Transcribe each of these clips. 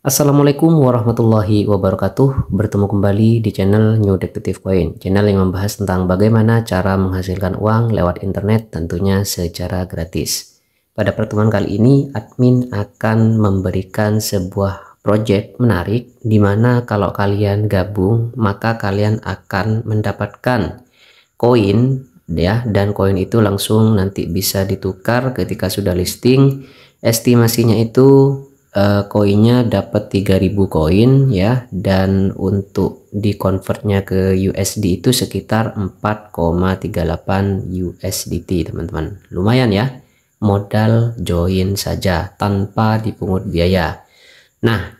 Assalamualaikum warahmatullahi wabarakatuh Bertemu kembali di channel New Detective Coin Channel yang membahas tentang bagaimana cara menghasilkan uang lewat internet tentunya secara gratis Pada pertemuan kali ini admin akan memberikan sebuah project menarik di mana kalau kalian gabung maka kalian akan mendapatkan koin ya dan koin itu langsung nanti bisa ditukar ketika sudah listing estimasinya itu Eh, koinnya uh, dapat 3000 koin ya dan untuk di convertnya ke USD itu sekitar 4,38 USDT teman-teman lumayan ya modal join saja tanpa dipungut biaya nah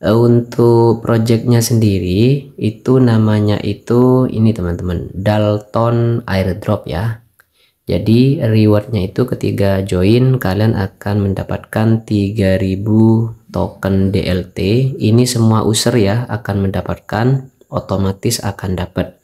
eh, untuk projectnya sendiri itu namanya itu ini teman-teman Dalton Airdrop ya jadi rewardnya itu ketika join kalian akan mendapatkan 3000 token DLT. Ini semua user ya akan mendapatkan otomatis akan dapat.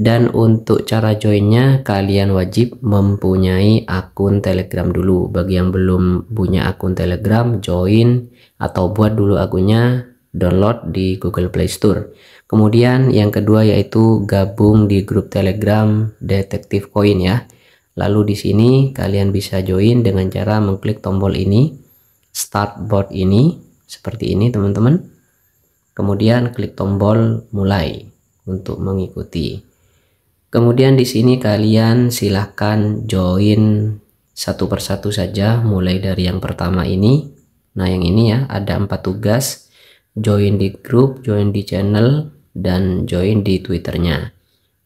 Dan untuk cara joinnya kalian wajib mempunyai akun Telegram dulu. Bagi yang belum punya akun Telegram join atau buat dulu akunnya download di Google Play Store. Kemudian yang kedua yaitu gabung di grup Telegram Detektif Coin ya Lalu di sini kalian bisa join dengan cara mengklik tombol ini, start board ini, seperti ini teman-teman. Kemudian klik tombol mulai untuk mengikuti. Kemudian di sini kalian silahkan join satu persatu saja mulai dari yang pertama ini. Nah yang ini ya ada empat tugas join di grup, join di channel, dan join di twitternya.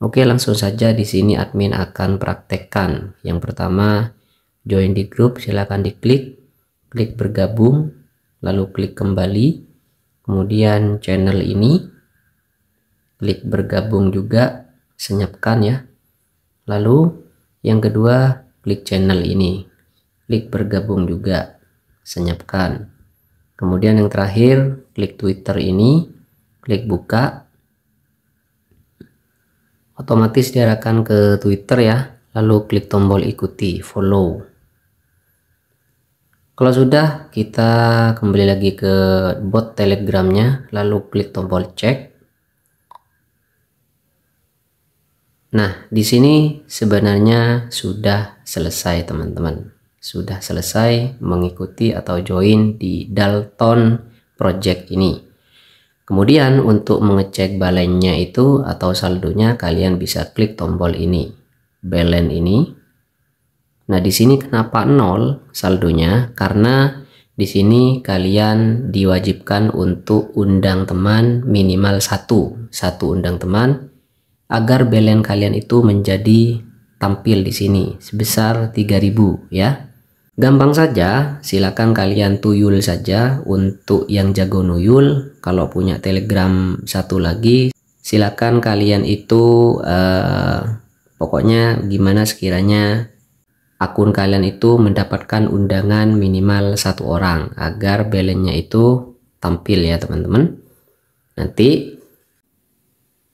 Oke, langsung saja di sini admin akan praktekkan. Yang pertama, join di grup, silakan diklik, klik bergabung, lalu klik kembali, kemudian channel ini, klik bergabung juga, senyapkan ya. Lalu yang kedua, klik channel ini, klik bergabung juga, senyapkan. Kemudian yang terakhir, klik Twitter ini, klik buka, otomatis diarahkan ke Twitter ya lalu klik tombol ikuti follow kalau sudah kita kembali lagi ke bot telegramnya lalu klik tombol cek nah di sini sebenarnya sudah selesai teman-teman sudah selesai mengikuti atau join di Dalton project ini Kemudian untuk mengecek balennya itu atau saldonya kalian bisa klik tombol ini, balen ini. Nah, di sini kenapa nol saldonya? Karena di sini kalian diwajibkan untuk undang teman minimal satu, satu undang teman agar balance kalian itu menjadi tampil di sini sebesar 3000 ya. Gampang saja, silakan kalian tuyul saja untuk yang jago nuyul. Kalau punya telegram satu lagi, silakan kalian itu eh, pokoknya gimana sekiranya akun kalian itu mendapatkan undangan minimal satu orang agar balance itu tampil ya teman-teman. Nanti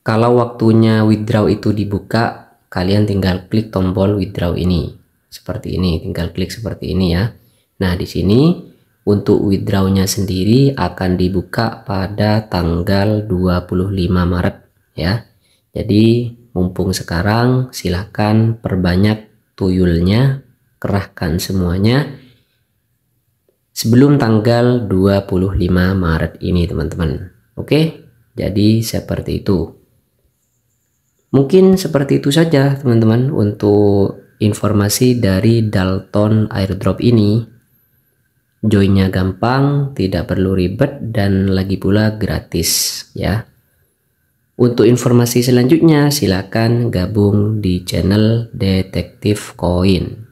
kalau waktunya withdraw itu dibuka, kalian tinggal klik tombol withdraw ini seperti ini tinggal klik seperti ini ya nah di sini untuk withdrawnya sendiri akan dibuka pada tanggal 25 Maret ya jadi mumpung sekarang silahkan perbanyak tuyulnya kerahkan semuanya sebelum tanggal 25 Maret ini teman-teman oke jadi seperti itu mungkin seperti itu saja teman-teman untuk informasi dari Dalton airdrop ini. Joinnya gampang, tidak perlu ribet, dan lagi pula gratis ya. Untuk informasi selanjutnya silakan gabung di channel Detektif Koin.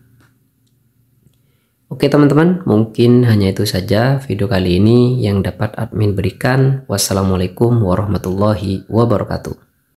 Oke teman-teman, mungkin hanya itu saja video kali ini yang dapat admin berikan. Wassalamualaikum warahmatullahi wabarakatuh.